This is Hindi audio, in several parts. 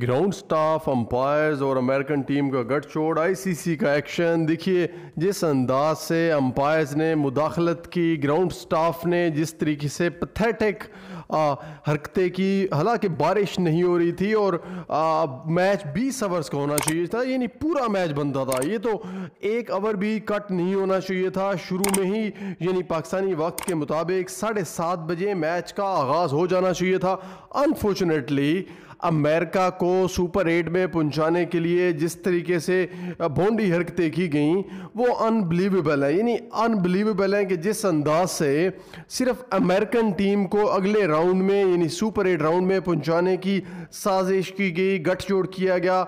ग्राउंड स्टाफ अंपायर्स और अमेरिकन टीम का आई सी आईसीसी का एक्शन देखिए जिस अंदाज से अंपायर्स ने मुदाखलत की ग्राउंड स्टाफ ने जिस तरीके से पथेटिक हरकतें की हालांकि बारिश नहीं हो रही थी और आ, मैच 20 ओवर्स का होना चाहिए था यानी पूरा मैच बनता था ये तो एक ओवर भी कट नहीं होना चाहिए था शुरू में ही यानी पाकिस्तानी वक्त के मुताबिक साढ़े सात बजे मैच का आगाज़ हो जाना चाहिए था अनफॉर्चुनेटली अमेरिका को सुपर एट में पहुंचाने के लिए जिस तरीके से भोंडी हरकतें की गई वो अनबिलीवेबल है यानी अनबिलीवेबल है कि जिस अंदाज से सिर्फ अमेरिकन टीम को अगले राउंड में यानी सुपर एट राउंड में पहुंचाने की साजिश की गई गठजोड़ किया गया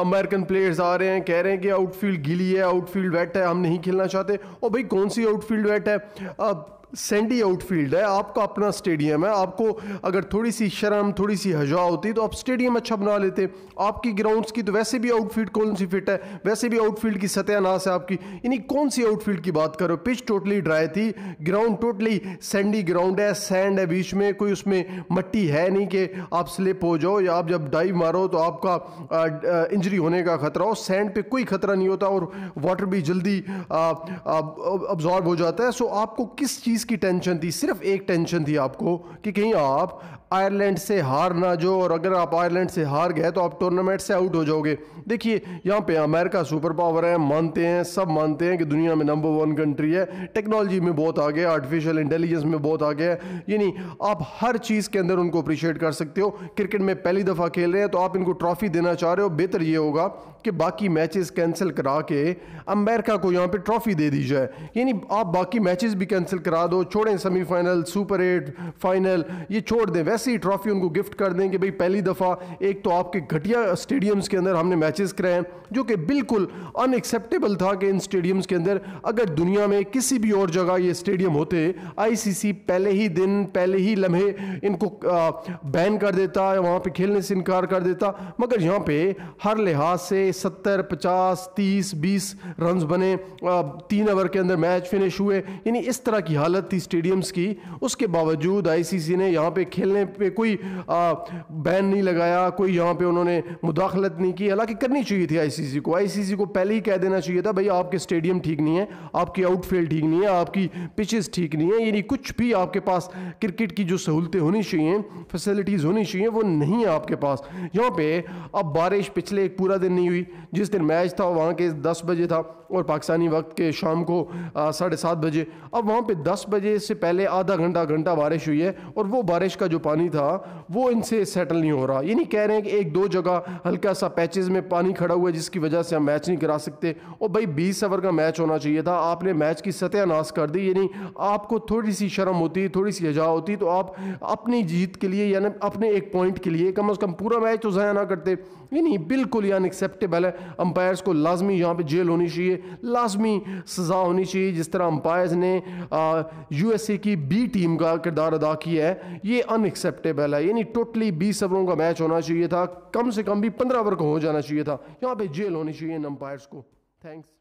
अमेरिकन प्लेयर्स आ रहे हैं कह रहे हैं कि आउटफील्ड गिली है आउटफील्ड वेट है हम नहीं खेलना चाहते और भाई कौन सी आउटफील्ड वेट है अब सैंडी आउटफील्ड है आपका अपना स्टेडियम है आपको अगर थोड़ी सी शर्म थोड़ी सी हजा होती तो आप स्टेडियम अच्छा बना लेते आपकी ग्राउंड्स की तो वैसे भी आउटफील्ड कौन सी फिट है वैसे भी आउटफील्ड की सत्यानाश है आपकी यानी कौन सी आउटफील्ड की बात करो पिच टोटली ड्राई थी ग्राउंड टोटली सैंडी ग्राउंड है सैंड है बीच में कोई उसमें मट्टी है नहीं कि आप स्लिप हो जाओ या आप जब डाइव मारो तो आपका इंजरी होने का खतरा हो सैंड पर कोई खतरा नहीं होता और वाटर भी जल्दी अब्जॉर्ब हो जाता है सो आपको किस चीज़ चीज़ की टेंशन थी सिर्फ एक टेंशन थी आपको कि कहीं आप आयरलैंड से हार ना जो और अगर आप आयरलैंड से हार गए तो आप टूर्नामेंट से आउट हो जाओगे देखिए यहाँ पे अमेरिका सुपर पावर है मानते हैं सब मानते हैं कि दुनिया में नंबर वन कंट्री है टेक्नोलॉजी में बहुत आगे है आर्टिफिशियल इंटेलिजेंस में बहुत आगे है यानी आप हर चीज़ के अंदर उनको अप्रिशिएट कर सकते हो क्रिकेट में पहली दफ़ा खेल रहे हैं तो आप इनको ट्रॉफी देना चाह रहे हो बेहतर ये होगा कि बाकी मैचेस कैंसिल करा के अमेरिका को यहाँ पर ट्रॉफी दे दी जाए यानी आप बाकी मैचेस भी कैंसिल करा दो छोड़ें सेमीफाइनल सुपर एट फाइनल ये छोड़ दें वैसे ही ट्रॉफी उनको गिफ्ट कर दें कि भाई पहली दफ़ा एक तो आपके घटिया स्टेडियम्स के अंदर हमने मैचेस कराए हैं जो कि बिल्कुल अनएक्सेप्टेबल था कि इन स्टेडियम्स के अंदर अगर दुनिया में किसी भी और जगह ये स्टेडियम होते आईसीसी पहले ही दिन पहले ही लम्हे इनको बैन कर देता वहाँ पर खेलने से इनकार कर देता मगर यहाँ पर हर लिहाज से सत्तर पचास तीस बीस रन बने तीन ओवर के अंदर मैच फिनिश हुए यानी इस तरह की हालत हालत थी स्टेडियम्स की उसके बावजूद आईसीसी ने यहाँ पे खेलने पे कोई बैन नहीं लगाया कोई यहाँ पे उन्होंने मुदाखलत नहीं की हालांकि करनी चाहिए थी आईसीसी को आईसीसी को पहले ही कह देना चाहिए था भाई आपके स्टेडियम ठीक नहीं है आपकी आउटफील्ड ठीक नहीं है आपकी पिचेस ठीक नहीं है यानी कुछ भी आपके पास क्रिकेट की जो सहूलतें होनी चाहिए फैसिलिटीज़ होनी चाहिए वो नहीं है आपके पास यहाँ पर अब बारिश पिछले एक पूरा दिन नहीं हुई जिस दिन मैच था वहाँ के दस बजे था और पाकिस्तानी वक्त के शाम को साढ़े सात बजे अब वहाँ पे दस बजे से पहले आधा घंटा घंटा बारिश हुई है और वो बारिश का जो पानी था वो इनसे सेटल नहीं हो रहा नहीं कह रहे हैं कि एक दो जगह हल्का सा पैचेज में पानी खड़ा हुआ है जिसकी वजह से हम मैच नहीं करा सकते और भाई बीस ओवर का मैच होना चाहिए था आपने मैच की सत्यानाश नाश कर दी यानी आपको थोड़ी सी शर्म होती थोड़ी सी हजा होती तो आप अपनी जीत के लिए यानी अपने एक पॉइंट के लिए कम अज़ कम पूरा मैच तो ज़ाया ना करते यानी बिल्कुल ही अनएक्सेप्टेबल है अंपायर्स को लाजमी यहाँ पर जेल होनी चाहिए लाजमी सज़ा होनी चाहिए जिस तरह अंपायर्स ने आ, यूएसए की बी टीम का किरदार अदा किया है ये अनएक्सेप्टेबल है यानी टोटली बीस ओवरों का मैच होना चाहिए था कम से कम भी पंद्रह ओवर का हो जाना चाहिए था यहाँ पे जेल होनी चाहिए इन अंपायर्स को थैंक्स